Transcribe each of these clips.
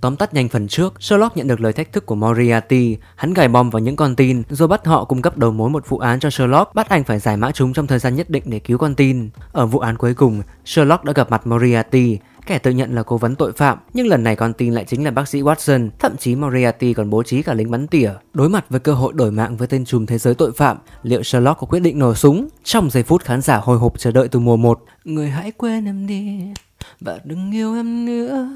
Tóm tắt nhanh phần trước, Sherlock nhận được lời thách thức của Moriarty. Hắn gài bom vào những con tin, rồi bắt họ cung cấp đầu mối một vụ án cho Sherlock, bắt anh phải giải mã chúng trong thời gian nhất định để cứu con tin. Ở vụ án cuối cùng, Sherlock đã gặp mặt Moriarty, kẻ tự nhận là cố vấn tội phạm, nhưng lần này con tin lại chính là bác sĩ Watson, thậm chí Moriarty còn bố trí cả lính bắn tỉa. Đối mặt với cơ hội đổi mạng với tên trùm thế giới tội phạm, liệu Sherlock có quyết định nổ súng? Trong giây phút khán giả hồi hộp chờ đợi từ mùa 1, người hãy quên em đi và đừng yêu em nữa.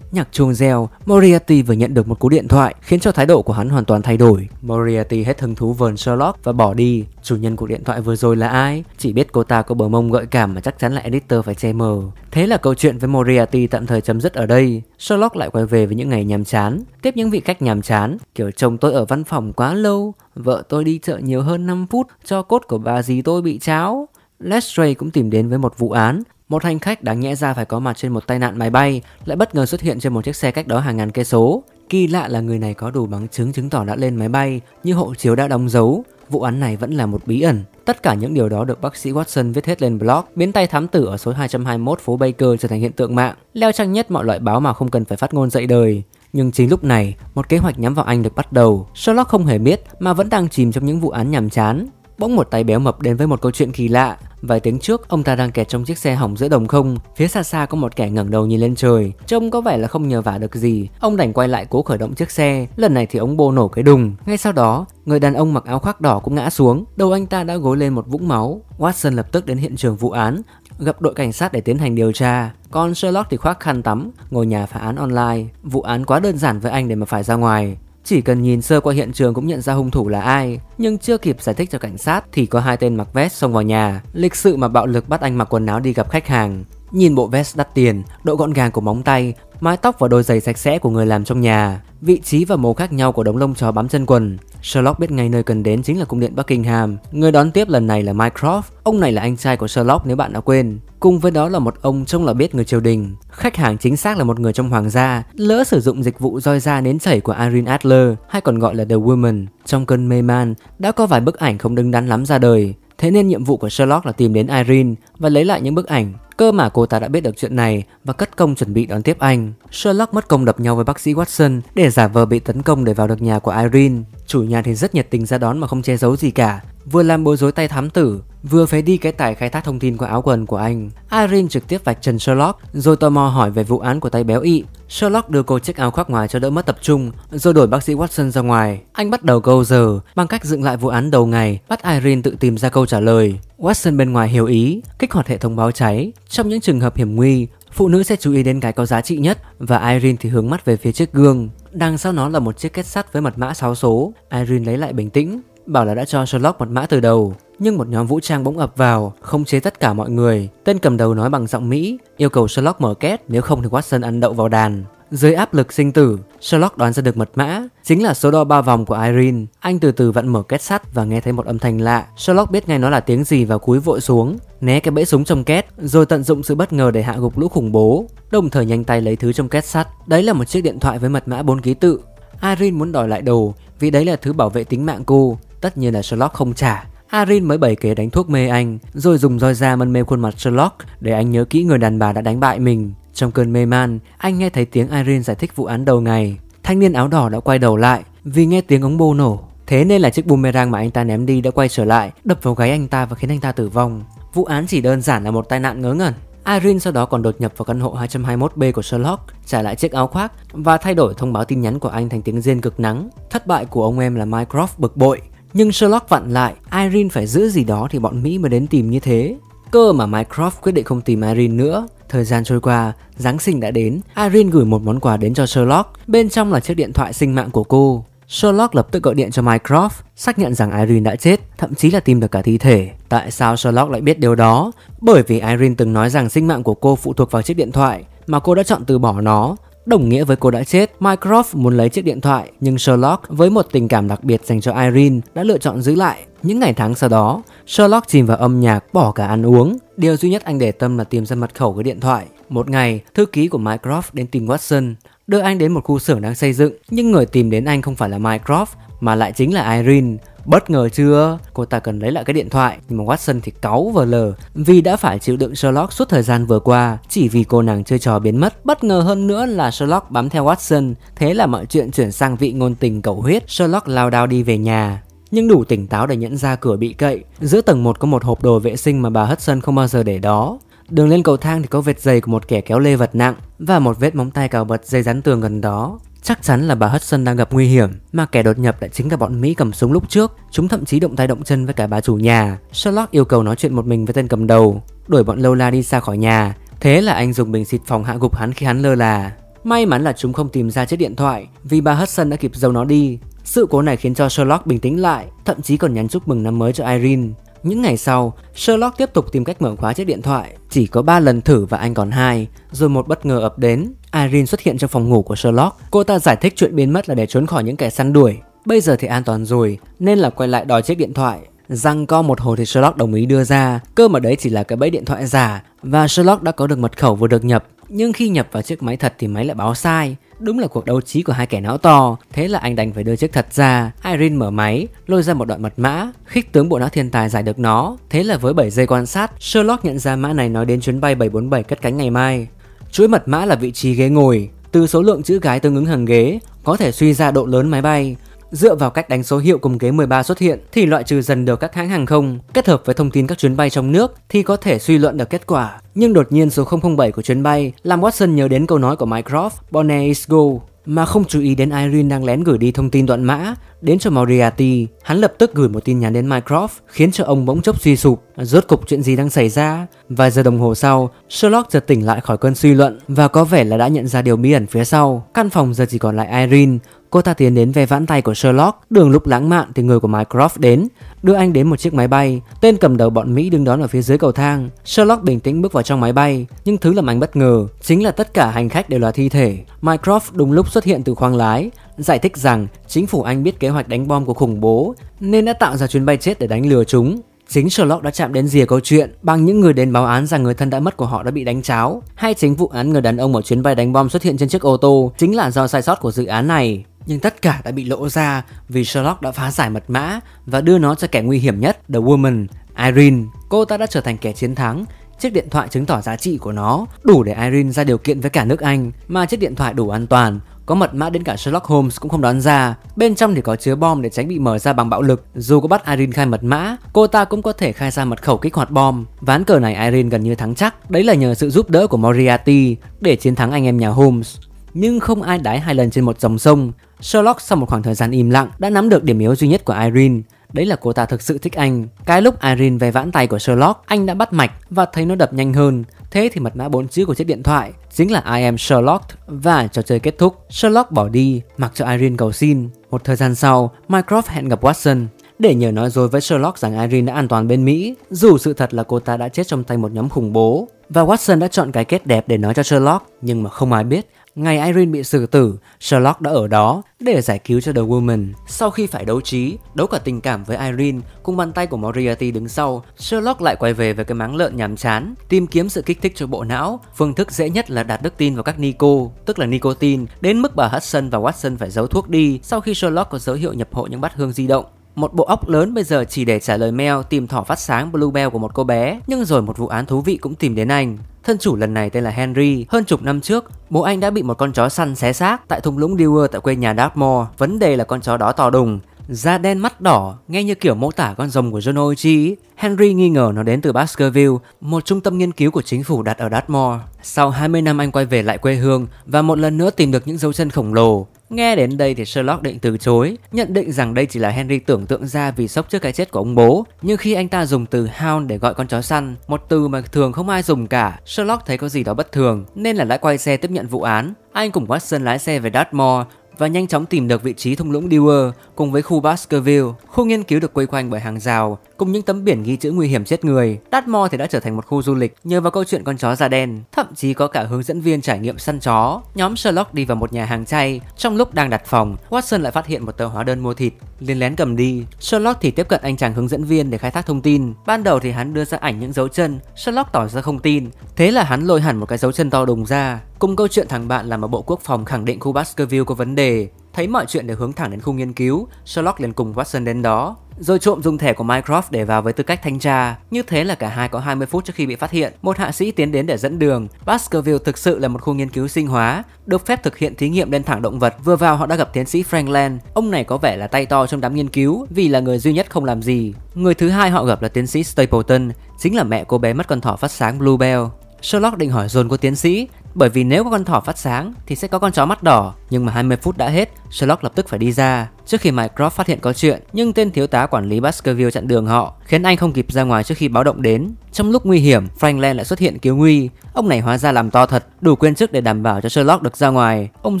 Nhạc chuông reo, Moriarty vừa nhận được một cú điện thoại khiến cho thái độ của hắn hoàn toàn thay đổi. Moriarty hết hứng thú vờn Sherlock và bỏ đi. Chủ nhân cuộc điện thoại vừa rồi là ai? Chỉ biết cô ta có bờ mông gợi cảm mà chắc chắn là editor phải che mờ. Thế là câu chuyện với Moriarty tạm thời chấm dứt ở đây. Sherlock lại quay về với những ngày nhàm chán, tiếp những vị khách nhàm chán, kiểu chồng tôi ở văn phòng quá lâu, vợ tôi đi chợ nhiều hơn 5 phút cho cốt của bà gì tôi bị cháo. Lestrade cũng tìm đến với một vụ án một hành khách đáng nhẽ ra phải có mặt trên một tai nạn máy bay lại bất ngờ xuất hiện trên một chiếc xe cách đó hàng ngàn cây số. Kỳ lạ là người này có đủ bằng chứng chứng tỏ đã lên máy bay, nhưng hộ chiếu đã đóng dấu. Vụ án này vẫn là một bí ẩn. Tất cả những điều đó được bác sĩ Watson viết hết lên blog, biến tay thám tử ở số 221 phố Baker trở thành hiện tượng mạng, leo trang nhất mọi loại báo mà không cần phải phát ngôn dậy đời. Nhưng chính lúc này, một kế hoạch nhắm vào anh được bắt đầu. Sherlock không hề biết mà vẫn đang chìm trong những vụ án nhàm chán. Bỗng một tay béo mập đến với một câu chuyện kỳ lạ. Vài tiếng trước, ông ta đang kẹt trong chiếc xe hỏng giữa đồng không. Phía xa xa có một kẻ ngẩng đầu nhìn lên trời. Trông có vẻ là không nhờ vả được gì. Ông đành quay lại cố khởi động chiếc xe. Lần này thì ông bô nổ cái đùng. Ngay sau đó, người đàn ông mặc áo khoác đỏ cũng ngã xuống. Đầu anh ta đã gối lên một vũng máu. Watson lập tức đến hiện trường vụ án, gặp đội cảnh sát để tiến hành điều tra. Còn Sherlock thì khoác khăn tắm, ngồi nhà phá án online. Vụ án quá đơn giản với anh để mà phải ra ngoài. Chỉ cần nhìn sơ qua hiện trường cũng nhận ra hung thủ là ai Nhưng chưa kịp giải thích cho cảnh sát Thì có hai tên mặc vest xông vào nhà Lịch sự mà bạo lực bắt anh mặc quần áo đi gặp khách hàng Nhìn bộ vest đắt tiền, độ gọn gàng của móng tay mái tóc và đôi giày sạch sẽ của người làm trong nhà, vị trí và màu khác nhau của đống lông chó bám chân quần. Sherlock biết ngay nơi cần đến chính là cung điện Buckingham. Người đón tiếp lần này là Mycroft, ông này là anh trai của Sherlock nếu bạn đã quên. Cùng với đó là một ông trông là biết người triều đình. Khách hàng chính xác là một người trong hoàng gia, lỡ sử dụng dịch vụ roi da nến chảy của Irene Adler hay còn gọi là The Woman. Trong cơn mê man, đã có vài bức ảnh không đứng đắn lắm ra đời. Thế nên nhiệm vụ của Sherlock là tìm đến Irene và lấy lại những bức ảnh Cơ mà cô ta đã biết được chuyện này và cất công chuẩn bị đón tiếp anh. Sherlock mất công đập nhau với bác sĩ Watson để giả vờ bị tấn công để vào được nhà của Irene. Chủ nhà thì rất nhiệt tình ra đón mà không che giấu gì cả vừa làm bối rối tay thám tử, vừa phế đi cái tải khai thác thông tin của áo quần của anh. Irene trực tiếp vạch trần Sherlock, rồi tò mò hỏi về vụ án của tay béo ị. Sherlock đưa cô chiếc áo khoác ngoài cho đỡ mất tập trung, rồi đổi bác sĩ Watson ra ngoài. Anh bắt đầu câu giờ bằng cách dựng lại vụ án đầu ngày, bắt Irene tự tìm ra câu trả lời. Watson bên ngoài hiểu ý, kích hoạt hệ thống báo cháy. Trong những trường hợp hiểm nguy, phụ nữ sẽ chú ý đến cái có giá trị nhất và Irene thì hướng mắt về phía chiếc gương. Đằng sau nó là một chiếc kết sắt với mật mã 6 số. Irene lấy lại bình tĩnh, bảo là đã cho Sherlock một mã từ đầu, nhưng một nhóm vũ trang bỗng ập vào, khống chế tất cả mọi người. Tên cầm đầu nói bằng giọng Mỹ, yêu cầu Sherlock mở két nếu không thì Watson ăn đậu vào đàn. Dưới áp lực sinh tử, Sherlock đoán ra được mật mã, chính là số đo ba vòng của Irene. Anh từ từ vặn mở két sắt và nghe thấy một âm thanh lạ. Sherlock biết ngay nó là tiếng gì và cúi vội xuống, né cái bẫy súng trong két, rồi tận dụng sự bất ngờ để hạ gục lũ khủng bố, đồng thời nhanh tay lấy thứ trong két sắt. Đấy là một chiếc điện thoại với mật mã bốn ký tự. Irene muốn đòi lại đồ vì đấy là thứ bảo vệ tính mạng cô, Tất nhiên là Sherlock không trả Arin mới bày kế đánh thuốc mê anh Rồi dùng roi da mân mê khuôn mặt Sherlock Để anh nhớ kỹ người đàn bà đã đánh bại mình Trong cơn mê man Anh nghe thấy tiếng Arin giải thích vụ án đầu ngày Thanh niên áo đỏ đã quay đầu lại Vì nghe tiếng ống bô nổ Thế nên là chiếc boomerang mà anh ta ném đi đã quay trở lại Đập vào gáy anh ta và khiến anh ta tử vong Vụ án chỉ đơn giản là một tai nạn ngớ ngẩn Irene sau đó còn đột nhập vào căn hộ 221B của Sherlock, trả lại chiếc áo khoác và thay đổi thông báo tin nhắn của anh thành tiếng rên cực nắng. Thất bại của ông em là Mycroft bực bội, nhưng Sherlock vặn lại, Irene phải giữ gì đó thì bọn Mỹ mới đến tìm như thế. Cơ mà Mycroft quyết định không tìm Irene nữa. Thời gian trôi qua, Giáng sinh đã đến, Irene gửi một món quà đến cho Sherlock, bên trong là chiếc điện thoại sinh mạng của cô. Sherlock lập tức gọi điện cho Mycroft, xác nhận rằng Irene đã chết, thậm chí là tìm được cả thi thể. Tại sao Sherlock lại biết điều đó? Bởi vì Irene từng nói rằng sinh mạng của cô phụ thuộc vào chiếc điện thoại, mà cô đã chọn từ bỏ nó Đồng nghĩa với cô đã chết, Mycroft muốn lấy chiếc điện thoại nhưng Sherlock với một tình cảm đặc biệt dành cho Irene đã lựa chọn giữ lại. Những ngày tháng sau đó, Sherlock chìm vào âm nhạc, bỏ cả ăn uống. Điều duy nhất anh để tâm là tìm ra mật khẩu của điện thoại. Một ngày, thư ký của Mycroft đến tìm Watson, đưa anh đến một khu xưởng đang xây dựng. Nhưng người tìm đến anh không phải là Mycroft mà lại chính là Irene. Bất ngờ chưa? Cô ta cần lấy lại cái điện thoại, nhưng mà Watson thì cáu và lờ vì đã phải chịu đựng Sherlock suốt thời gian vừa qua chỉ vì cô nàng chơi trò biến mất. Bất ngờ hơn nữa là Sherlock bám theo Watson, thế là mọi chuyện chuyển sang vị ngôn tình cầu huyết. Sherlock lao đao đi về nhà, nhưng đủ tỉnh táo để nhận ra cửa bị cậy. Giữa tầng 1 có một hộp đồ vệ sinh mà bà Hudson không bao giờ để đó. Đường lên cầu thang thì có vệt giày của một kẻ kéo lê vật nặng và một vết móng tay cào bật dây dán tường gần đó. Chắc chắn là bà Hudson đang gặp nguy hiểm Mà kẻ đột nhập lại chính là bọn Mỹ cầm súng lúc trước Chúng thậm chí động tay động chân với cả bà chủ nhà Sherlock yêu cầu nói chuyện một mình với tên cầm đầu Đuổi bọn Lola đi xa khỏi nhà Thế là anh dùng bình xịt phòng hạ gục hắn khi hắn lơ là May mắn là chúng không tìm ra chiếc điện thoại Vì bà Hudson đã kịp giấu nó đi sự cố này khiến cho Sherlock bình tĩnh lại, thậm chí còn nhắn chúc mừng năm mới cho Irene. Những ngày sau, Sherlock tiếp tục tìm cách mở khóa chiếc điện thoại. Chỉ có 3 lần thử và anh còn hai. Rồi một bất ngờ ập đến, Irene xuất hiện trong phòng ngủ của Sherlock. Cô ta giải thích chuyện biến mất là để trốn khỏi những kẻ săn đuổi. Bây giờ thì an toàn rồi, nên là quay lại đòi chiếc điện thoại. Răng co một hồi thì Sherlock đồng ý đưa ra, cơ mà đấy chỉ là cái bẫy điện thoại giả và Sherlock đã có được mật khẩu vừa được nhập nhưng khi nhập vào chiếc máy thật thì máy lại báo sai Đúng là cuộc đấu trí của hai kẻ não to Thế là anh đành phải đưa chiếc thật ra Irene mở máy, lôi ra một đoạn mật mã Khích tướng bộ não thiên tài giải được nó Thế là với 7 giây quan sát Sherlock nhận ra mã này nói đến chuyến bay 747 cất cánh ngày mai Chuỗi mật mã là vị trí ghế ngồi Từ số lượng chữ cái tương ứng hàng ghế Có thể suy ra độ lớn máy bay dựa vào cách đánh số hiệu cùng ghế 13 xuất hiện thì loại trừ dần được các hãng hàng không, kết hợp với thông tin các chuyến bay trong nước thì có thể suy luận được kết quả. Nhưng đột nhiên số 007 của chuyến bay làm Watson nhớ đến câu nói của Mycroft, Bonnet is gold mà không chú ý đến Irene đang lén gửi đi thông tin đoạn mã đến cho Moriarty. Hắn lập tức gửi một tin nhắn đến Mycroft khiến cho ông bỗng chốc suy sụp. Rốt cục chuyện gì đang xảy ra? Vài giờ đồng hồ sau, Sherlock chợt tỉnh lại khỏi cơn suy luận và có vẻ là đã nhận ra điều bí ẩn phía sau. Căn phòng giờ chỉ còn lại Irene. Cô ta tiến đến ve vãn tay của Sherlock, đường lúc lãng mạn thì người của Mycroft đến, đưa anh đến một chiếc máy bay. Tên cầm đầu bọn Mỹ đứng đón ở phía dưới cầu thang. Sherlock bình tĩnh bước vào trong máy bay, nhưng thứ làm anh bất ngờ chính là tất cả hành khách đều là thi thể. Mycroft đúng lúc xuất hiện từ khoang lái, giải thích rằng chính phủ Anh biết kế hoạch đánh bom của khủng bố nên đã tạo ra chuyến bay chết để đánh lừa chúng. Chính Sherlock đã chạm đến rìa câu chuyện bằng những người đến báo án rằng người thân đã mất của họ đã bị đánh cháo, hay chính vụ án người đàn ông ở chuyến bay đánh bom xuất hiện trên chiếc ô tô chính là do sai sót của dự án này. Nhưng tất cả đã bị lộ ra vì Sherlock đã phá giải mật mã và đưa nó cho kẻ nguy hiểm nhất, The Woman, Irene. Cô ta đã trở thành kẻ chiến thắng chiếc điện thoại chứng tỏ giá trị của nó đủ để Irene ra điều kiện với cả nước Anh mà chiếc điện thoại đủ an toàn có mật mã đến cả Sherlock Holmes cũng không đoán ra bên trong thì có chứa bom để tránh bị mở ra bằng bạo lực dù có bắt Irene khai mật mã cô ta cũng có thể khai ra mật khẩu kích hoạt bom ván cờ này Irene gần như thắng chắc đấy là nhờ sự giúp đỡ của Moriarty để chiến thắng anh em nhà Holmes nhưng không ai đái hai lần trên một dòng sông. Sherlock sau một khoảng thời gian im lặng đã nắm được điểm yếu duy nhất của Irene, đấy là cô ta thực sự thích anh. Cái lúc Irene về vãn tay của Sherlock, anh đã bắt mạch và thấy nó đập nhanh hơn. Thế thì mật mã bốn chữ của chiếc điện thoại chính là I am Sherlock và trò chơi kết thúc. Sherlock bỏ đi, mặc cho Irene cầu xin. Một thời gian sau, Mycroft hẹn gặp Watson để nhờ nói dối với Sherlock rằng Irene đã an toàn bên Mỹ, dù sự thật là cô ta đã chết trong tay một nhóm khủng bố. Và Watson đã chọn cái kết đẹp để nói cho Sherlock, nhưng mà không ai biết Ngày Irene bị xử tử, Sherlock đã ở đó để giải cứu cho The Woman. Sau khi phải đấu trí, đấu cả tình cảm với Irene, cùng bàn tay của Moriarty đứng sau, Sherlock lại quay về với cái máng lợn nhàm chán, tìm kiếm sự kích thích cho bộ não. Phương thức dễ nhất là đặt đức tin vào các Nico, tức là nicotine, đến mức bà Hudson và Watson phải giấu thuốc đi sau khi Sherlock có dấu hiệu nhập hộ những bát hương di động. Một bộ óc lớn bây giờ chỉ để trả lời mail tìm thỏ phát sáng Bluebell của một cô bé, nhưng rồi một vụ án thú vị cũng tìm đến anh. Thân chủ lần này tên là Henry. Hơn chục năm trước, bố anh đã bị một con chó săn xé xác tại thung lũng Dewar tại quê nhà Dartmoor. Vấn đề là con chó đó to đùng, da đen mắt đỏ, nghe như kiểu mô tả con rồng của John Oichi. Henry nghi ngờ nó đến từ Baskerville, một trung tâm nghiên cứu của chính phủ đặt ở Dartmoor. Sau 20 năm anh quay về lại quê hương và một lần nữa tìm được những dấu chân khổng lồ, Nghe đến đây thì Sherlock định từ chối, nhận định rằng đây chỉ là Henry tưởng tượng ra vì sốc trước cái chết của ông bố. Nhưng khi anh ta dùng từ hound để gọi con chó săn, một từ mà thường không ai dùng cả, Sherlock thấy có gì đó bất thường nên là đã quay xe tiếp nhận vụ án. Anh cùng Watson lái xe về Dartmoor và nhanh chóng tìm được vị trí thung lũng Dewar cùng với khu Baskerville. Khu nghiên cứu được quây quanh bởi hàng rào cùng những tấm biển ghi chữ nguy hiểm chết người. Dartmoor thì đã trở thành một khu du lịch nhờ vào câu chuyện con chó da đen, thậm chí có cả hướng dẫn viên trải nghiệm săn chó. Nhóm Sherlock đi vào một nhà hàng chay, trong lúc đang đặt phòng, Watson lại phát hiện một tờ hóa đơn mua thịt liền lén cầm đi. Sherlock thì tiếp cận anh chàng hướng dẫn viên để khai thác thông tin. Ban đầu thì hắn đưa ra ảnh những dấu chân, Sherlock tỏ ra không tin. Thế là hắn lôi hẳn một cái dấu chân to đùng ra. Cùng câu chuyện thằng bạn là một bộ quốc phòng khẳng định khu Baskerville có vấn đề, Thấy mọi chuyện đều hướng thẳng đến khu nghiên cứu, Sherlock liền cùng Watson đến đó rồi trộm dùng thẻ của Minecraft để vào với tư cách thanh tra. Như thế là cả hai có 20 phút trước khi bị phát hiện, một hạ sĩ tiến đến để dẫn đường. Baskerville thực sự là một khu nghiên cứu sinh hóa, được phép thực hiện thí nghiệm lên thẳng động vật. Vừa vào họ đã gặp tiến sĩ Franklin, ông này có vẻ là tay to trong đám nghiên cứu vì là người duy nhất không làm gì. Người thứ hai họ gặp là tiến sĩ Stapleton, chính là mẹ cô bé mất con thỏ phát sáng Bluebell. Sherlock định hỏi dồn của tiến sĩ bởi vì nếu có con thỏ phát sáng thì sẽ có con chó mắt đỏ Nhưng mà 20 phút đã hết, Sherlock lập tức phải đi ra Trước khi Mycroft phát hiện có chuyện Nhưng tên thiếu tá quản lý Baskerville chặn đường họ Khiến anh không kịp ra ngoài trước khi báo động đến Trong lúc nguy hiểm, Franklin lại xuất hiện cứu nguy Ông này hóa ra làm to thật Đủ quyền chức để đảm bảo cho Sherlock được ra ngoài Ông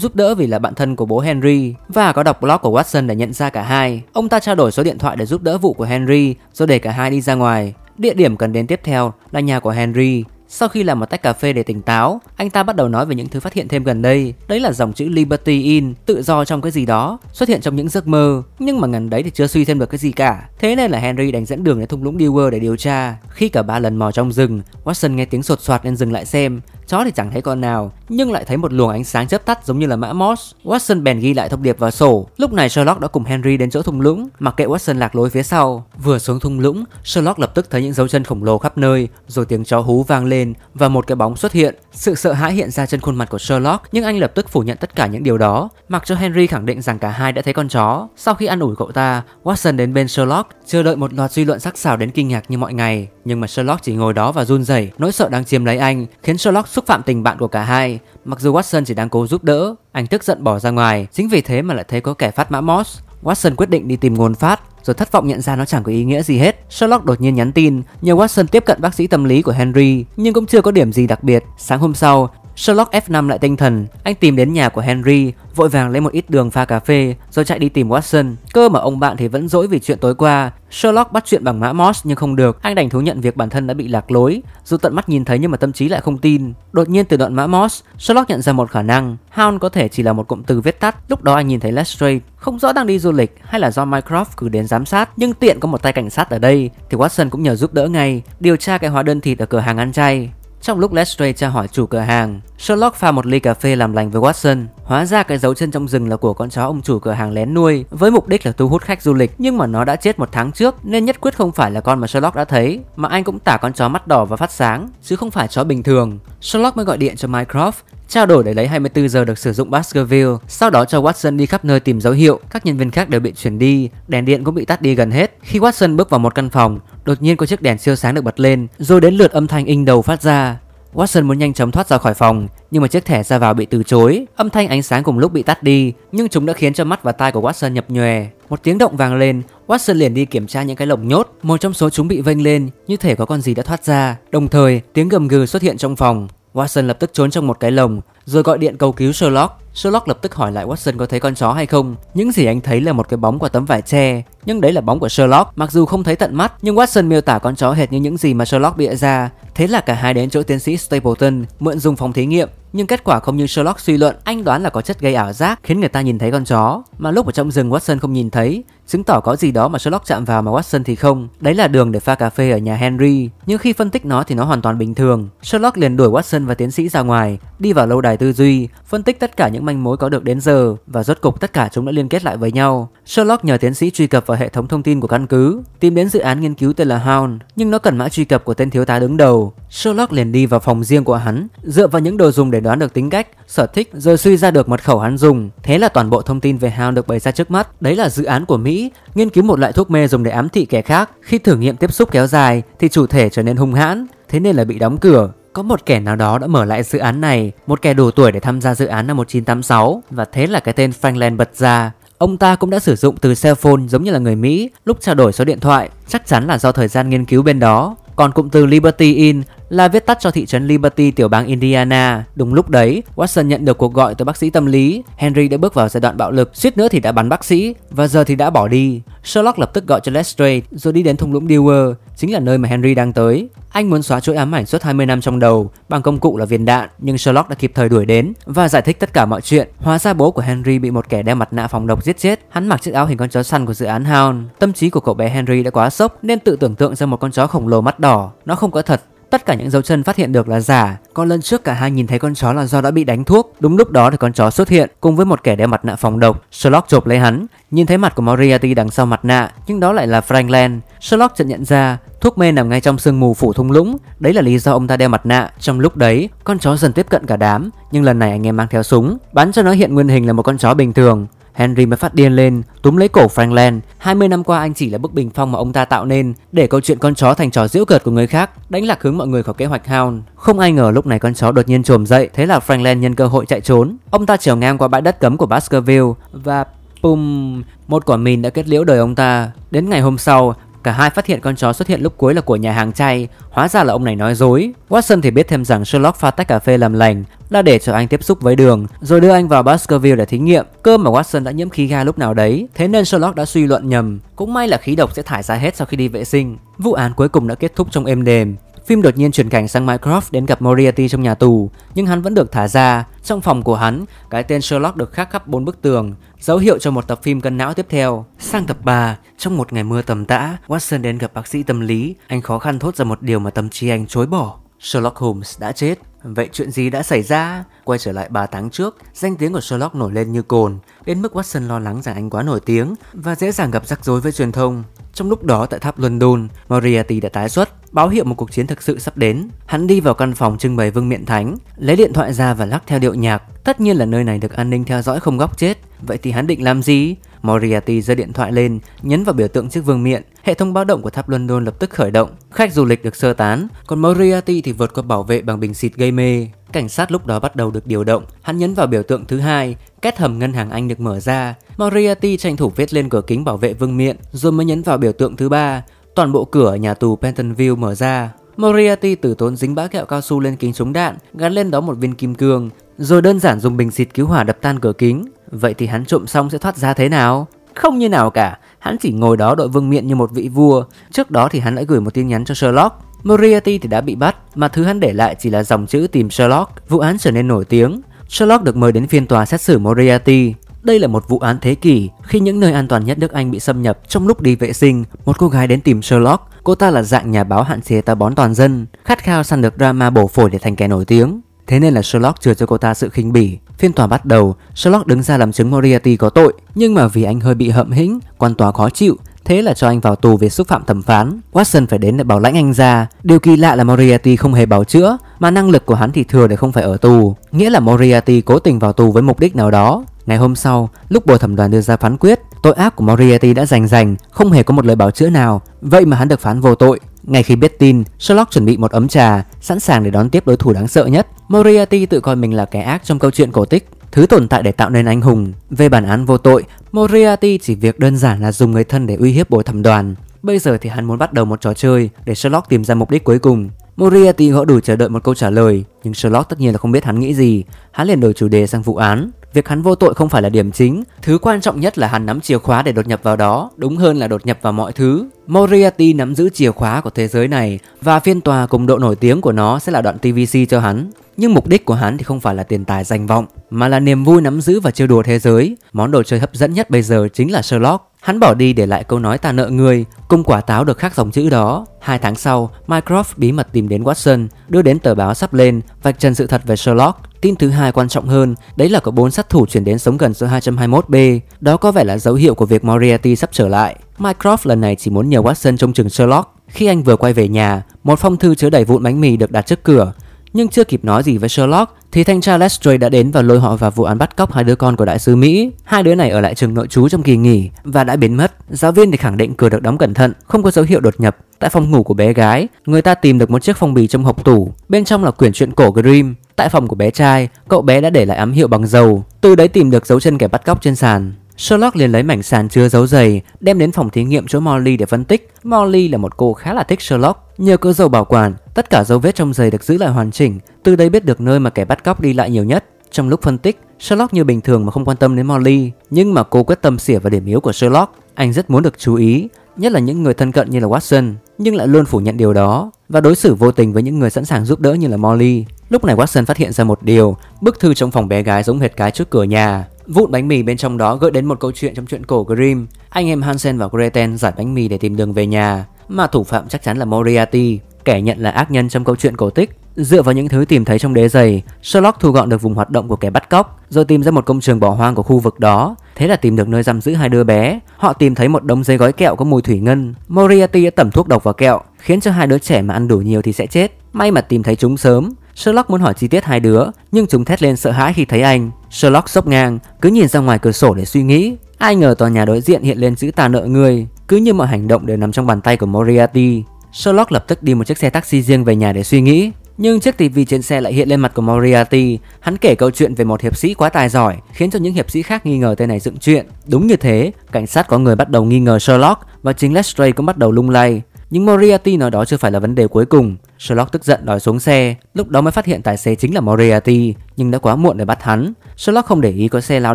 giúp đỡ vì là bạn thân của bố Henry Và có đọc blog của Watson để nhận ra cả hai Ông ta trao đổi số điện thoại để giúp đỡ vụ của Henry Rồi để cả hai đi ra ngoài Địa điểm cần đến tiếp theo là nhà của Henry sau khi làm một tách cà phê để tỉnh táo, anh ta bắt đầu nói về những thứ phát hiện thêm gần đây. Đấy là dòng chữ Liberty in, tự do trong cái gì đó, xuất hiện trong những giấc mơ, nhưng mà ngần đấy thì chưa suy thêm được cái gì cả. Thế nên là Henry đánh dẫn đường đến thung lũng Dewar để điều tra. Khi cả ba lần mò trong rừng, Watson nghe tiếng sột soạt nên dừng lại xem. Chó thì chẳng thấy con nào, nhưng lại thấy một luồng ánh sáng chớp tắt giống như là mã Morse. Watson bèn ghi lại thông điệp vào sổ. Lúc này Sherlock đã cùng Henry đến chỗ thung lũng, mặc kệ Watson lạc lối phía sau. Vừa xuống thung lũng, Sherlock lập tức thấy những dấu chân khổng lồ khắp nơi, rồi tiếng chó hú vang lên và một cái bóng xuất hiện. Sự sợ hãi hiện ra trên khuôn mặt của Sherlock, nhưng anh lập tức phủ nhận tất cả những điều đó, mặc cho Henry khẳng định rằng cả hai đã thấy con chó. Sau khi ăn ủi cậu ta, Watson đến bên Sherlock, chờ đợi một loạt suy luận sắc sảo đến kinh ngạc như mọi ngày. Nhưng mà Sherlock chỉ ngồi đó và run rẩy, nỗi sợ đang chiếm lấy anh, khiến Sherlock xúc phạm tình bạn của cả hai. Mặc dù Watson chỉ đang cố giúp đỡ, anh tức giận bỏ ra ngoài, chính vì thế mà lại thấy có kẻ phát mã Morse. Watson quyết định đi tìm nguồn phát, rồi thất vọng nhận ra nó chẳng có ý nghĩa gì hết. Sherlock đột nhiên nhắn tin, nhờ Watson tiếp cận bác sĩ tâm lý của Henry, nhưng cũng chưa có điểm gì đặc biệt. Sáng hôm sau, Sherlock F5 lại tinh thần, anh tìm đến nhà của Henry, vội vàng lấy một ít đường pha cà phê rồi chạy đi tìm Watson. Cơ mà ông bạn thì vẫn dỗi vì chuyện tối qua. Sherlock bắt chuyện bằng mã Morse nhưng không được, anh đành thú nhận việc bản thân đã bị lạc lối, dù tận mắt nhìn thấy nhưng mà tâm trí lại không tin. Đột nhiên từ đoạn mã Morse, Sherlock nhận ra một khả năng, Hound có thể chỉ là một cụm từ viết tắt. Lúc đó anh nhìn thấy Lestrade, không rõ đang đi du lịch hay là do Mycroft cử đến giám sát, nhưng tiện có một tay cảnh sát ở đây thì Watson cũng nhờ giúp đỡ ngay, điều tra cái hóa đơn thịt ở cửa hàng ăn chay. Trong lúc Lestrade tra hỏi chủ cửa hàng Sherlock pha một ly cà phê làm lành với Watson. Hóa ra cái dấu chân trong rừng là của con chó ông chủ cửa hàng lén nuôi với mục đích là thu hút khách du lịch nhưng mà nó đã chết một tháng trước nên nhất quyết không phải là con mà Sherlock đã thấy mà anh cũng tả con chó mắt đỏ và phát sáng chứ không phải chó bình thường. Sherlock mới gọi điện cho Mycroft trao đổi để lấy 24 giờ được sử dụng Baskerville, sau đó cho Watson đi khắp nơi tìm dấu hiệu, các nhân viên khác đều bị chuyển đi, đèn điện cũng bị tắt đi gần hết. Khi Watson bước vào một căn phòng, đột nhiên có chiếc đèn siêu sáng được bật lên, rồi đến lượt âm thanh in đầu phát ra. Watson muốn nhanh chóng thoát ra khỏi phòng, nhưng mà chiếc thẻ ra vào bị từ chối. Âm thanh ánh sáng cùng lúc bị tắt đi, nhưng chúng đã khiến cho mắt và tai của Watson nhập nhòe. Một tiếng động vang lên, Watson liền đi kiểm tra những cái lồng nhốt. Một trong số chúng bị vênh lên, như thể có con gì đã thoát ra. Đồng thời, tiếng gầm gừ xuất hiện trong phòng. Watson lập tức trốn trong một cái lồng, rồi gọi điện cầu cứu Sherlock. Sherlock lập tức hỏi lại Watson có thấy con chó hay không. Những gì anh thấy là một cái bóng qua tấm vải tre, nhưng đấy là bóng của Sherlock. Mặc dù không thấy tận mắt, nhưng Watson miêu tả con chó hệt như những gì mà Sherlock bịa ra. Thế là cả hai đến chỗ tiến sĩ Stapleton mượn dùng phòng thí nghiệm, nhưng kết quả không như Sherlock suy luận, anh đoán là có chất gây ảo giác khiến người ta nhìn thấy con chó, mà lúc ở trong rừng Watson không nhìn thấy, chứng tỏ có gì đó mà Sherlock chạm vào mà Watson thì không. Đấy là đường để pha cà phê ở nhà Henry, nhưng khi phân tích nó thì nó hoàn toàn bình thường. Sherlock liền đuổi Watson và tiến sĩ ra ngoài, đi vào lâu đài tư duy, phân tích tất cả những những manh mối có được đến giờ và rốt cục tất cả chúng đã liên kết lại với nhau. Sherlock nhờ tiến sĩ truy cập vào hệ thống thông tin của căn cứ, tìm đến dự án nghiên cứu tên là Hound, nhưng nó cần mã truy cập của tên thiếu tá đứng đầu. Sherlock liền đi vào phòng riêng của hắn, dựa vào những đồ dùng để đoán được tính cách, sở thích rồi suy ra được mật khẩu hắn dùng. Thế là toàn bộ thông tin về Hound được bày ra trước mắt. Đấy là dự án của Mỹ, nghiên cứu một loại thuốc mê dùng để ám thị kẻ khác. Khi thử nghiệm tiếp xúc kéo dài thì chủ thể trở nên hung hãn, thế nên là bị đóng cửa có một kẻ nào đó đã mở lại dự án này, một kẻ đủ tuổi để tham gia dự án năm 1986 và thế là cái tên Franklin bật ra. Ông ta cũng đã sử dụng từ cell phone giống như là người Mỹ lúc trao đổi số điện thoại, chắc chắn là do thời gian nghiên cứu bên đó. Còn cụm từ Liberty Inn là viết tắt cho thị trấn Liberty tiểu bang Indiana. Đúng lúc đấy, Watson nhận được cuộc gọi từ bác sĩ tâm lý. Henry đã bước vào giai đoạn bạo lực, suýt nữa thì đã bắn bác sĩ và giờ thì đã bỏ đi. Sherlock lập tức gọi cho Lestrade rồi đi đến thung lũng Dewar, chính là nơi mà Henry đang tới. Anh muốn xóa chuỗi ám ảnh suốt 20 năm trong đầu bằng công cụ là viên đạn, nhưng Sherlock đã kịp thời đuổi đến và giải thích tất cả mọi chuyện. Hóa ra bố của Henry bị một kẻ đeo mặt nạ phòng độc giết chết. Hắn mặc chiếc áo hình con chó săn của dự án Hound. Tâm trí của cậu bé Henry đã quá sốc nên tự tưởng tượng ra một con chó khổng lồ mắt đỏ. Nó không có thật Tất cả những dấu chân phát hiện được là giả. Còn lần trước cả hai nhìn thấy con chó là do đã bị đánh thuốc. Đúng lúc đó thì con chó xuất hiện cùng với một kẻ đeo mặt nạ phòng độc. Sherlock chụp lấy hắn, nhìn thấy mặt của Moriarty đằng sau mặt nạ, nhưng đó lại là Franklin. Sherlock chợt nhận ra thuốc mê nằm ngay trong sương mù phủ thung lũng. Đấy là lý do ông ta đeo mặt nạ. Trong lúc đấy, con chó dần tiếp cận cả đám, nhưng lần này anh em mang theo súng, bắn cho nó hiện nguyên hình là một con chó bình thường. Henry mới phát điên lên, túm lấy cổ Franklin. 20 năm qua anh chỉ là bức bình phong mà ông ta tạo nên để câu chuyện con chó thành trò giễu cợt của người khác, đánh lạc hướng mọi người khỏi kế hoạch Hound. Không ai ngờ lúc này con chó đột nhiên trồm dậy, thế là Franklin nhân cơ hội chạy trốn. Ông ta trèo ngang qua bãi đất cấm của Baskerville và Pum, một quả mìn đã kết liễu đời ông ta. Đến ngày hôm sau, Cả hai phát hiện con chó xuất hiện lúc cuối là của nhà hàng chay, hóa ra là ông này nói dối. Watson thì biết thêm rằng Sherlock pha tách cà phê làm lành là để cho anh tiếp xúc với đường, rồi đưa anh vào Baskerville để thí nghiệm. cơ mà Watson đã nhiễm khí ga lúc nào đấy, thế nên Sherlock đã suy luận nhầm. Cũng may là khí độc sẽ thải ra hết sau khi đi vệ sinh. Vụ án cuối cùng đã kết thúc trong êm đềm, Phim đột nhiên chuyển cảnh sang Mycroft đến gặp Moriarty trong nhà tù, nhưng hắn vẫn được thả ra. Trong phòng của hắn, cái tên Sherlock được khắc khắp bốn bức tường, dấu hiệu cho một tập phim cân não tiếp theo. Sang tập 3, trong một ngày mưa tầm tã, Watson đến gặp bác sĩ tâm lý. Anh khó khăn thốt ra một điều mà tâm trí anh chối bỏ. Sherlock Holmes đã chết. Vậy chuyện gì đã xảy ra? Quay trở lại 3 tháng trước, danh tiếng của Sherlock nổi lên như cồn, đến mức Watson lo lắng rằng anh quá nổi tiếng và dễ dàng gặp rắc rối với truyền thông. Trong lúc đó tại tháp London, Moriarty đã tái xuất, báo hiệu một cuộc chiến thực sự sắp đến. Hắn đi vào căn phòng trưng bày Vương Miện Thánh, lấy điện thoại ra và lắc theo điệu nhạc. Tất nhiên là nơi này được an ninh theo dõi không góc chết. Vậy thì hắn định làm gì? Moriarty giơ điện thoại lên, nhấn vào biểu tượng chiếc vương miện. Hệ thống báo động của tháp London lập tức khởi động. Khách du lịch được sơ tán, còn Moriarty thì vượt qua bảo vệ bằng bình xịt gây mê. Cảnh sát lúc đó bắt đầu được điều động. Hắn nhấn vào biểu tượng thứ hai, két hầm ngân hàng Anh được mở ra. Moriarty tranh thủ viết lên cửa kính bảo vệ vương miện, rồi mới nhấn vào biểu tượng thứ ba. Toàn bộ cửa nhà tù Pentonville mở ra. Moriarty tử tốn dính bã kẹo cao su lên kính chống đạn, gắn lên đó một viên kim cương, rồi đơn giản dùng bình xịt cứu hỏa đập tan cửa kính. Vậy thì hắn trộm xong sẽ thoát ra thế nào? Không như nào cả, hắn chỉ ngồi đó đội vương miện như một vị vua. Trước đó thì hắn đã gửi một tin nhắn cho Sherlock. Moriarty thì đã bị bắt, mà thứ hắn để lại chỉ là dòng chữ tìm Sherlock. Vụ án trở nên nổi tiếng. Sherlock được mời đến phiên tòa xét xử Moriarty. Đây là một vụ án thế kỷ, khi những nơi an toàn nhất nước Anh bị xâm nhập trong lúc đi vệ sinh, một cô gái đến tìm Sherlock. Cô ta là dạng nhà báo hạn chế táo bón toàn dân, khát khao săn được drama bổ phổi để thành kẻ nổi tiếng. Thế nên là Sherlock chừa cho cô ta sự khinh bỉ Phiên tòa bắt đầu, Sherlock đứng ra làm chứng Moriarty có tội, nhưng mà vì anh hơi bị hậm hĩnh, quan tòa khó chịu, thế là cho anh vào tù vì xúc phạm thẩm phán. Watson phải đến để bảo lãnh anh ra. Điều kỳ lạ là Moriarty không hề bảo chữa, mà năng lực của hắn thì thừa để không phải ở tù, nghĩa là Moriarty cố tình vào tù với mục đích nào đó. Ngày hôm sau, lúc bồi thẩm đoàn đưa ra phán quyết, tội ác của Moriarty đã rành rành, không hề có một lời bảo chữa nào, vậy mà hắn được phán vô tội. Ngay khi biết tin, Sherlock chuẩn bị một ấm trà, sẵn sàng để đón tiếp đối thủ đáng sợ nhất. Moriarty tự coi mình là kẻ ác trong câu chuyện cổ tích, thứ tồn tại để tạo nên anh hùng. Về bản án vô tội, Moriarty chỉ việc đơn giản là dùng người thân để uy hiếp bồi thẩm đoàn. Bây giờ thì hắn muốn bắt đầu một trò chơi để Sherlock tìm ra mục đích cuối cùng. Moriarty họ đủ chờ đợi một câu trả lời, nhưng Sherlock tất nhiên là không biết hắn nghĩ gì, hắn liền đổi chủ đề sang vụ án. Việc hắn vô tội không phải là điểm chính, thứ quan trọng nhất là hắn nắm chìa khóa để đột nhập vào đó, đúng hơn là đột nhập vào mọi thứ. Moriarty nắm giữ chìa khóa của thế giới này và phiên tòa cùng độ nổi tiếng của nó sẽ là đoạn TVC cho hắn. Nhưng mục đích của hắn thì không phải là tiền tài danh vọng, mà là niềm vui nắm giữ và chơi đùa thế giới. Món đồ chơi hấp dẫn nhất bây giờ chính là Sherlock. Hắn bỏ đi để lại câu nói ta nợ người, cùng quả táo được khắc dòng chữ đó. Hai tháng sau, Mycroft bí mật tìm đến Watson, đưa đến tờ báo sắp lên, vạch trần sự thật về Sherlock. Tin thứ hai quan trọng hơn, đấy là có bốn sát thủ chuyển đến sống gần số 221B. Đó có vẻ là dấu hiệu của việc Moriarty sắp trở lại. Mycroft lần này chỉ muốn nhờ Watson trông chừng Sherlock. Khi anh vừa quay về nhà, một phong thư chứa đầy vụn bánh mì được đặt trước cửa. Nhưng chưa kịp nói gì với Sherlock thì thanh tra Lestrade đã đến và lôi họ vào vụ án bắt cóc hai đứa con của đại sứ Mỹ. Hai đứa này ở lại trường nội trú trong kỳ nghỉ và đã biến mất. Giáo viên thì khẳng định cửa được đóng cẩn thận, không có dấu hiệu đột nhập. Tại phòng ngủ của bé gái, người ta tìm được một chiếc phong bì trong hộp tủ, bên trong là quyển truyện cổ Grimm. Tại phòng của bé trai, cậu bé đã để lại ám hiệu bằng dầu, từ đấy tìm được dấu chân kẻ bắt cóc trên sàn. Sherlock liền lấy mảnh sàn chứa dấu giày đem đến phòng thí nghiệm chỗ Molly để phân tích. Molly là một cô khá là thích Sherlock. Nhờ cơ dầu bảo quản, Tất cả dấu vết trong giày được giữ lại hoàn chỉnh, từ đây biết được nơi mà kẻ bắt cóc đi lại nhiều nhất. Trong lúc phân tích, Sherlock như bình thường mà không quan tâm đến Molly, nhưng mà cô quyết tâm xỉa vào điểm yếu của Sherlock. Anh rất muốn được chú ý, nhất là những người thân cận như là Watson, nhưng lại luôn phủ nhận điều đó và đối xử vô tình với những người sẵn sàng giúp đỡ như là Molly. Lúc này Watson phát hiện ra một điều, bức thư trong phòng bé gái giống hệt cái trước cửa nhà. Vụn bánh mì bên trong đó gợi đến một câu chuyện trong chuyện cổ Grimm. Anh em Hansen và Gretel giải bánh mì để tìm đường về nhà, mà thủ phạm chắc chắn là Moriarty kẻ nhận là ác nhân trong câu chuyện cổ tích. Dựa vào những thứ tìm thấy trong đế giày, Sherlock thu gọn được vùng hoạt động của kẻ bắt cóc, rồi tìm ra một công trường bỏ hoang của khu vực đó. Thế là tìm được nơi giam giữ hai đứa bé. Họ tìm thấy một đống giấy gói kẹo có mùi thủy ngân. Moriarty đã tẩm thuốc độc vào kẹo, khiến cho hai đứa trẻ mà ăn đủ nhiều thì sẽ chết. May mà tìm thấy chúng sớm. Sherlock muốn hỏi chi tiết hai đứa, nhưng chúng thét lên sợ hãi khi thấy anh. Sherlock sốc ngang, cứ nhìn ra ngoài cửa sổ để suy nghĩ. Ai ngờ tòa nhà đối diện hiện lên chữ ta nợ người, cứ như mọi hành động đều nằm trong bàn tay của Moriarty. Sherlock lập tức đi một chiếc xe taxi riêng về nhà để suy nghĩ. Nhưng chiếc tivi trên xe lại hiện lên mặt của Moriarty. Hắn kể câu chuyện về một hiệp sĩ quá tài giỏi, khiến cho những hiệp sĩ khác nghi ngờ tên này dựng chuyện. Đúng như thế, cảnh sát có người bắt đầu nghi ngờ Sherlock và chính Lestrade cũng bắt đầu lung lay. Nhưng Moriarty nói đó chưa phải là vấn đề cuối cùng. Sherlock tức giận đòi xuống xe, lúc đó mới phát hiện tài xế chính là Moriarty, nhưng đã quá muộn để bắt hắn. Sherlock không để ý có xe lao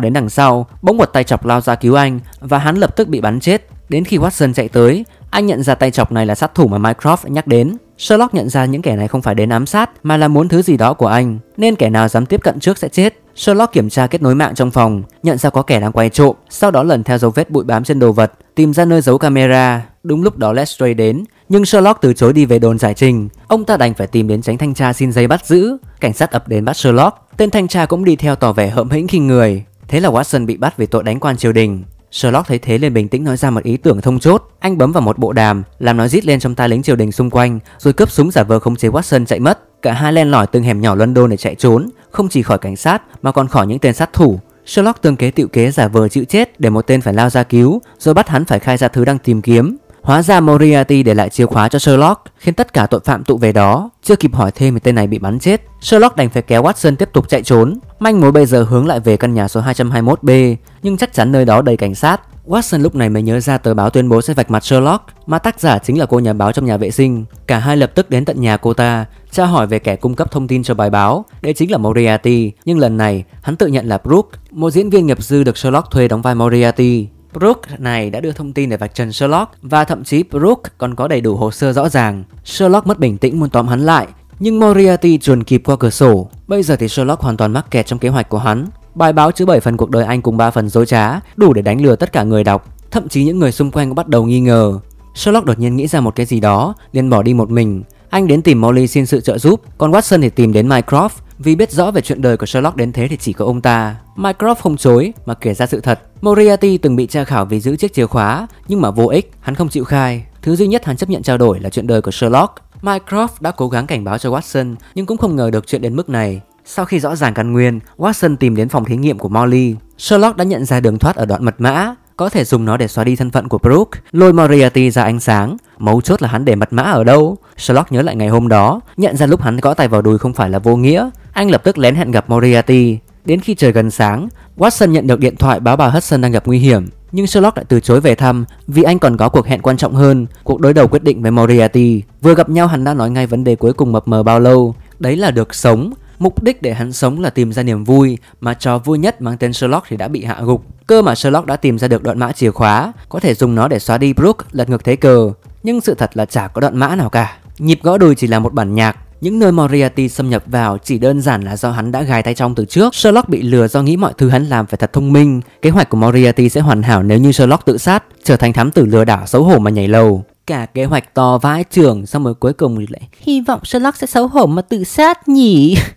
đến đằng sau, bỗng một tay chọc lao ra cứu anh và hắn lập tức bị bắn chết. Đến khi Watson chạy tới, anh nhận ra tay chọc này là sát thủ mà Mycroft nhắc đến. Sherlock nhận ra những kẻ này không phải đến ám sát mà là muốn thứ gì đó của anh, nên kẻ nào dám tiếp cận trước sẽ chết. Sherlock kiểm tra kết nối mạng trong phòng, nhận ra có kẻ đang quay trộm, sau đó lần theo dấu vết bụi bám trên đồ vật, tìm ra nơi giấu camera. Đúng lúc đó Lestrade đến, nhưng Sherlock từ chối đi về đồn giải trình. Ông ta đành phải tìm đến tránh thanh tra xin giấy bắt giữ. Cảnh sát ập đến bắt Sherlock, tên thanh tra cũng đi theo tỏ vẻ hợm hĩnh khi người. Thế là Watson bị bắt vì tội đánh quan triều đình. Sherlock thấy thế liền bình tĩnh nói ra một ý tưởng thông chốt. Anh bấm vào một bộ đàm, làm nó rít lên trong tai lính triều đình xung quanh, rồi cướp súng giả vờ khống chế Watson chạy mất. Cả hai len lỏi từng hẻm nhỏ London để chạy trốn, không chỉ khỏi cảnh sát mà còn khỏi những tên sát thủ. Sherlock tương kế tiệu kế giả vờ chịu chết để một tên phải lao ra cứu, rồi bắt hắn phải khai ra thứ đang tìm kiếm. Hóa ra Moriarty để lại chìa khóa cho Sherlock khiến tất cả tội phạm tụ về đó. Chưa kịp hỏi thêm thì tên này bị bắn chết. Sherlock đành phải kéo Watson tiếp tục chạy trốn. Manh mối bây giờ hướng lại về căn nhà số 221B, nhưng chắc chắn nơi đó đầy cảnh sát. Watson lúc này mới nhớ ra tờ báo tuyên bố sẽ vạch mặt Sherlock, mà tác giả chính là cô nhà báo trong nhà vệ sinh. Cả hai lập tức đến tận nhà cô ta, tra hỏi về kẻ cung cấp thông tin cho bài báo, đây chính là Moriarty, nhưng lần này hắn tự nhận là Brooke, một diễn viên nghiệp dư được Sherlock thuê đóng vai Moriarty. Brooke này đã đưa thông tin để vạch trần Sherlock và thậm chí Brooke còn có đầy đủ hồ sơ rõ ràng. Sherlock mất bình tĩnh muốn tóm hắn lại, nhưng Moriarty chuồn kịp qua cửa sổ. Bây giờ thì Sherlock hoàn toàn mắc kẹt trong kế hoạch của hắn. Bài báo chứa 7 phần cuộc đời anh cùng 3 phần dối trá, đủ để đánh lừa tất cả người đọc. Thậm chí những người xung quanh cũng bắt đầu nghi ngờ. Sherlock đột nhiên nghĩ ra một cái gì đó, liền bỏ đi một mình. Anh đến tìm Molly xin sự trợ giúp, còn Watson thì tìm đến Mycroft. Vì biết rõ về chuyện đời của Sherlock đến thế thì chỉ có ông ta. Mycroft không chối mà kể ra sự thật. Moriarty từng bị tra khảo vì giữ chiếc chìa khóa, nhưng mà vô ích, hắn không chịu khai. Thứ duy nhất hắn chấp nhận trao đổi là chuyện đời của Sherlock. Mycroft đã cố gắng cảnh báo cho Watson nhưng cũng không ngờ được chuyện đến mức này. Sau khi rõ ràng căn nguyên, Watson tìm đến phòng thí nghiệm của Molly. Sherlock đã nhận ra đường thoát ở đoạn mật mã có thể dùng nó để xóa đi thân phận của Brooke, lôi Moriarty ra ánh sáng. Mấu chốt là hắn để mật mã ở đâu? Sherlock nhớ lại ngày hôm đó, nhận ra lúc hắn gõ tay vào đùi không phải là vô nghĩa. Anh lập tức lén hẹn gặp Moriarty. Đến khi trời gần sáng, Watson nhận được điện thoại báo bà Hudson đang gặp nguy hiểm. Nhưng Sherlock lại từ chối về thăm vì anh còn có cuộc hẹn quan trọng hơn, cuộc đối đầu quyết định với Moriarty. Vừa gặp nhau hắn đã nói ngay vấn đề cuối cùng mập mờ bao lâu, đấy là được sống Mục đích để hắn sống là tìm ra niềm vui, mà trò vui nhất mang tên Sherlock thì đã bị hạ gục. Cơ mà Sherlock đã tìm ra được đoạn mã chìa khóa, có thể dùng nó để xóa đi Brooke lật ngược thế cờ. Nhưng sự thật là chả có đoạn mã nào cả. Nhịp gõ đùi chỉ là một bản nhạc, những nơi Moriarty xâm nhập vào chỉ đơn giản là do hắn đã gài tay trong từ trước. Sherlock bị lừa do nghĩ mọi thứ hắn làm phải thật thông minh. Kế hoạch của Moriarty sẽ hoàn hảo nếu như Sherlock tự sát, trở thành thám tử lừa đảo xấu hổ mà nhảy lầu. Cả kế hoạch to vãi trưởng xong rồi cuối cùng thì lại hy vọng Sherlock sẽ xấu hổ mà tự sát nhỉ.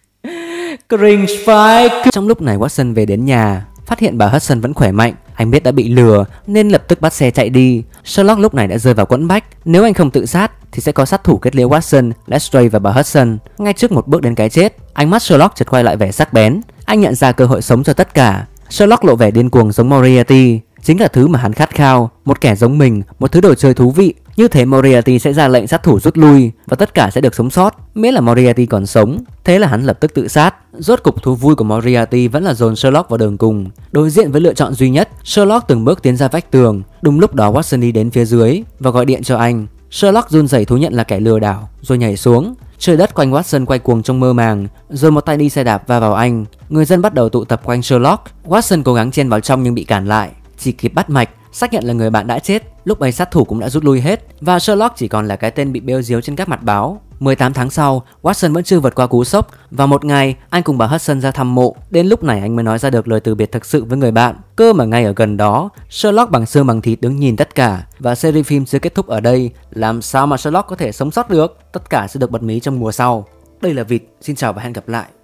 Trong lúc này Watson về đến nhà Phát hiện bà Hudson vẫn khỏe mạnh Anh biết đã bị lừa nên lập tức bắt xe chạy đi Sherlock lúc này đã rơi vào quẫn bách Nếu anh không tự sát thì sẽ có sát thủ kết liễu Watson, Lestrade và bà Hudson Ngay trước một bước đến cái chết Ánh mắt Sherlock chợt quay lại vẻ sắc bén Anh nhận ra cơ hội sống cho tất cả Sherlock lộ vẻ điên cuồng giống Moriarty Chính là thứ mà hắn khát khao Một kẻ giống mình, một thứ đồ chơi thú vị như thế Moriarty sẽ ra lệnh sát thủ rút lui và tất cả sẽ được sống sót, miễn là Moriarty còn sống. Thế là hắn lập tức tự sát. Rốt cục thú vui của Moriarty vẫn là dồn Sherlock vào đường cùng. Đối diện với lựa chọn duy nhất, Sherlock từng bước tiến ra vách tường. Đúng lúc đó Watson đi đến phía dưới và gọi điện cho anh. Sherlock run rẩy thú nhận là kẻ lừa đảo rồi nhảy xuống. Trời đất quanh Watson quay cuồng trong mơ màng, rồi một tay đi xe đạp va vào anh. Người dân bắt đầu tụ tập quanh Sherlock. Watson cố gắng chen vào trong nhưng bị cản lại, chỉ kịp bắt mạch xác nhận là người bạn đã chết, lúc ấy sát thủ cũng đã rút lui hết và Sherlock chỉ còn là cái tên bị bêu diếu trên các mặt báo. 18 tháng sau, Watson vẫn chưa vượt qua cú sốc và một ngày anh cùng bà Hudson ra thăm mộ. Đến lúc này anh mới nói ra được lời từ biệt thực sự với người bạn. Cơ mà ngay ở gần đó, Sherlock bằng xương bằng thịt đứng nhìn tất cả và series phim sẽ kết thúc ở đây. Làm sao mà Sherlock có thể sống sót được? Tất cả sẽ được bật mí trong mùa sau. Đây là Vịt, xin chào và hẹn gặp lại.